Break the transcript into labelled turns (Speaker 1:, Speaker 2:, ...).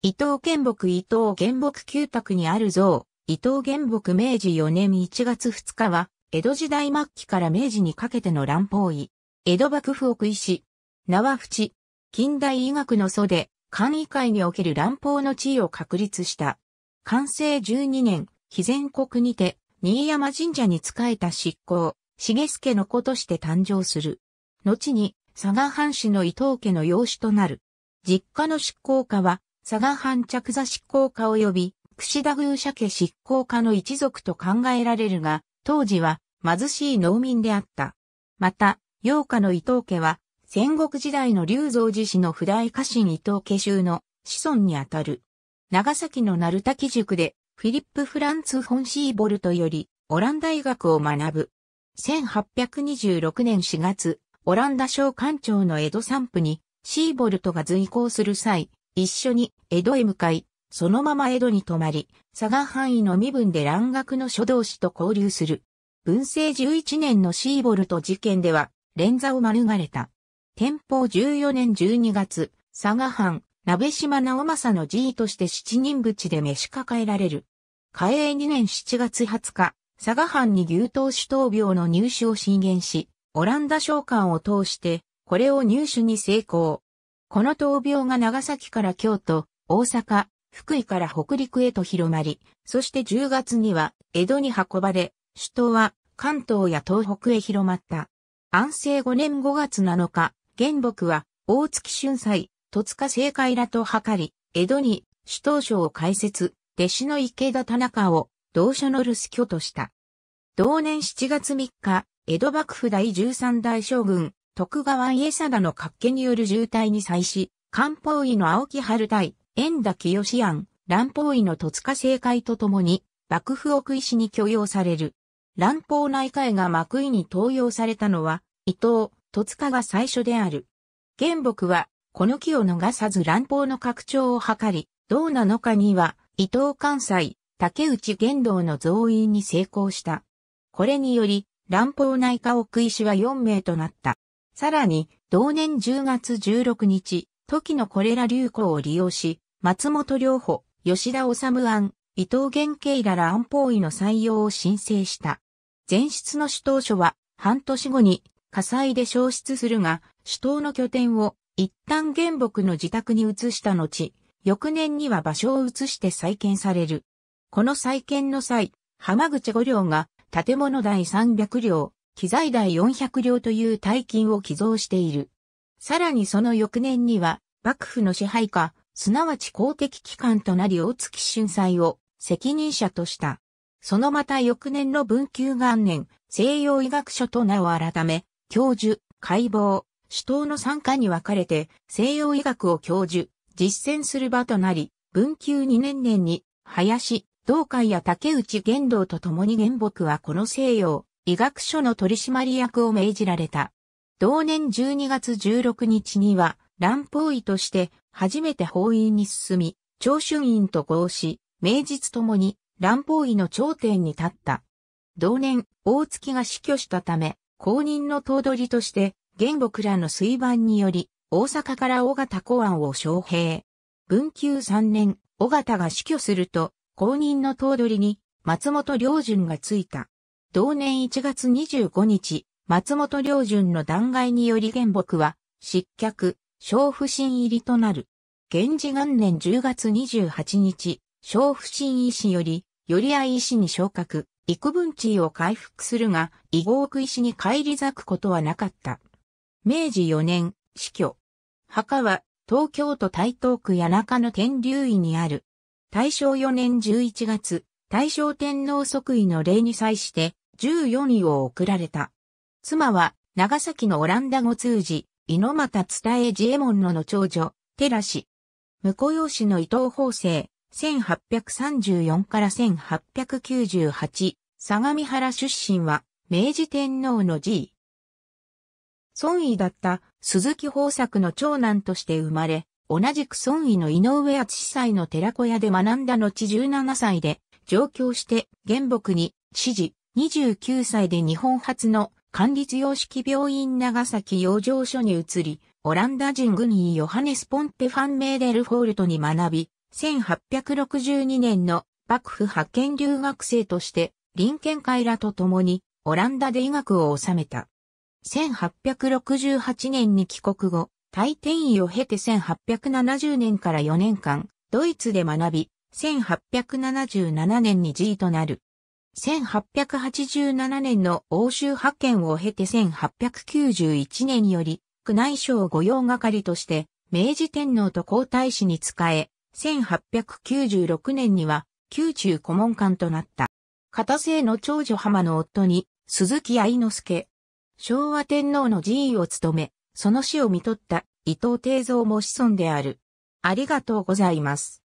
Speaker 1: 伊藤玄木伊藤玄木旧宅にある像、伊藤玄木明治4年1月2日は、江戸時代末期から明治にかけての乱法位。江戸幕府奥医師、縄淵、近代医学の祖で、官医会における乱法の地位を確立した。完成12年、肥前国にて、新山神社に仕えた執行、重助の子として誕生する。後に、佐賀藩士の伊藤家の養子となる。実家の執行家は、佐賀藩着座執行家及び櫛田宮社家執行家の一族と考えられるが、当時は貧しい農民であった。また、洋家の伊藤家は、戦国時代の龍造寺氏の不代家臣伊藤家衆の子孫にあたる。長崎の鳴滝塾で、フィリップ・フランツ・フォン・シーボルトより、オランダ医学を学ぶ。1826年4月、オランダ省官庁の江戸散布に、シーボルトが随行する際、一緒に江戸へ向かい、そのまま江戸に泊まり、佐賀範囲の身分で蘭学の書道士と交流する。文政11年のシーボルト事件では、連座を免れた。天保14年12月、佐賀藩、鍋島直政の寺位として七人淵で召し抱えられる。嘉永2年7月20日、佐賀藩に牛刀種刀病の入手を進言し、オランダ商館を通して、これを入手に成功。この闘病が長崎から京都、大阪、福井から北陸へと広まり、そして10月には江戸に運ばれ、首都は関東や東北へ広まった。安政5年5月7日、原木は大月春祭、戸塚政界らと図り、江戸に首都省を開設、弟子の池田田中を同所の留守居とした。同年7月3日、江戸幕府第13代将軍、徳川家定の活気による渋滞に際し、漢方医の青木春対、円田清志案、乱方医の戸塚正解とともに、幕府奥医師に許容される。乱方内科医が幕医に登用されたのは、伊藤、戸塚が最初である。玄木は、この木を逃さず乱方の拡張を図り、どうなのかには、伊藤関西、竹内玄道の増員に成功した。これにより、乱方内科奥医師は4名となった。さらに、同年10月16日、時のこれら流行を利用し、松本良保、吉田治案、伊藤玄慶らら安保医の採用を申請した。前室の首都所は、半年後に火災で消失するが、首都の拠点を一旦原木の自宅に移した後、翌年には場所を移して再建される。この再建の際、浜口五両が建物第300両、機材代400両という大金を寄贈している。さらにその翌年には、幕府の支配下、すなわち公的機関となり大月春祭を責任者とした。そのまた翌年の文久元年、西洋医学書と名を改め、教授、解剖、首党の参加に分かれて、西洋医学を教授、実践する場となり、文久2年年に、林、道海や竹内玄道と共に原木はこの西洋、医学書の取締役を命じられた。同年12月16日には、乱方医として初めて法院に進み、長春院と合し、名実ともに乱方医の頂点に立った。同年、大月が死去したため、公認の頭取として、原木らの水盤により、大阪から尾形公安を招聘。文久3年、尾形が死去すると、公認の頭取に松本良順がついた。同年1月25日、松本良順の弾劾により原木は失脚、小不審入りとなる。源氏元年10月28日、小不審医師より、より愛医師に昇格、幾分地位を回復するが、異合区医師に返り咲くことはなかった。明治4年、死去。墓は、東京都台東区谷中の天竜医にある。大正4年11月、大正天皇即位の礼に際して14位を贈られた。妻は長崎のオランダ語通じ、猪俣伝え自衛門のの長女、寺氏。婿養子の伊藤法政、1834から1898、相模原出身は、明治天皇の次位。孫位だった鈴木豊作の長男として生まれ、同じく孫位の井上厚司祭の寺子屋で学んだ後17歳で上京して原木に指示、29歳で日本初の管理様式病院長崎養生所に移り、オランダ人軍医ヨハネス・ポンテ・ファン・メーデル・フォールトに学び、1862年の幕府派遣留学生として臨研会らと共にオランダで医学を収めた。1868年に帰国後、大転移を経て1870年から4年間、ドイツで学び、1877年に G となる。1887年の欧州派遣を経て1891年より、宮内省御用係として、明治天皇と皇太子に仕え、1896年には、宮中顧問官となった。片瀬の長女浜の夫に、鈴木愛之助。昭和天皇の寺位を務め、その死を見取った伊藤定蔵も子孫である。ありがとうございます。